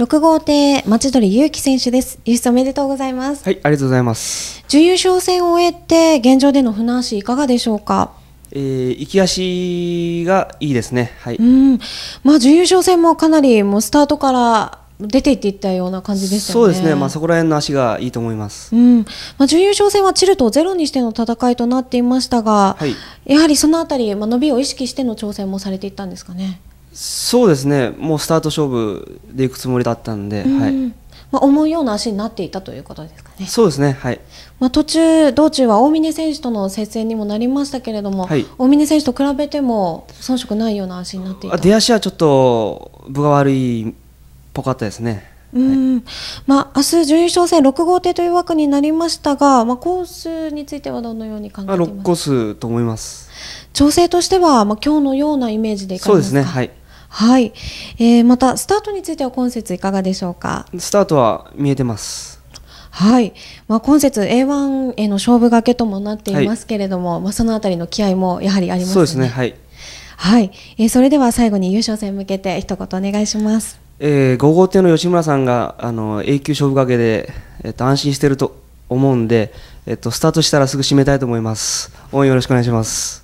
六号艇町鳥祐樹選手です。優勝おめでとうございます。はい、ありがとうございます。準優勝戦を終えて現状での船足いかがでしょうか。えー、行き足がいいですね。はい。うん。まあ準優勝戦もかなりもうスタートから出ていっていったような感じですね、そうですね、まあ、そこら辺の足がいいと思います、うんまあ、準優勝戦はチルとゼロにしての戦いとなっていましたが、はい、やはりそのあたり、まあ、伸びを意識しての挑戦もされていったんですかね。そうですねもうスタート勝負でいくつもりだったんで、んはいまあ、思うような足になっていたということですかね。そうですね、はいまあ、途中、道中は大峰選手との接戦にもなりましたけれども、はい、大峰選手と比べても遜色ないような足になっていた出足はちょっと分が悪いっぽかったですね。うんまあ、明日準優勝戦6号艇という枠になりましたが、まあ、コースについてはどのように考えていますか。コースと思います。調整としては、まあ、今日のようなイメージでいそうですね。はい。はい、えー、またスタートについては今節いかがでしょうかスタートは見えてますはい、まあ、今節 A1 への勝負がけともなっていますけれども、はい、まあ、そのあたりの気合もやはりあります、ね、そうですねはいはい、えー、それでは最後に優勝戦向けて一言お願いします、えー、5号艇の吉村さんがあの永久勝負がけで、えー、っと、安心してると思うんで、えー、っと、スタートしたらすぐ締めたいと思います応援よろしくお願いします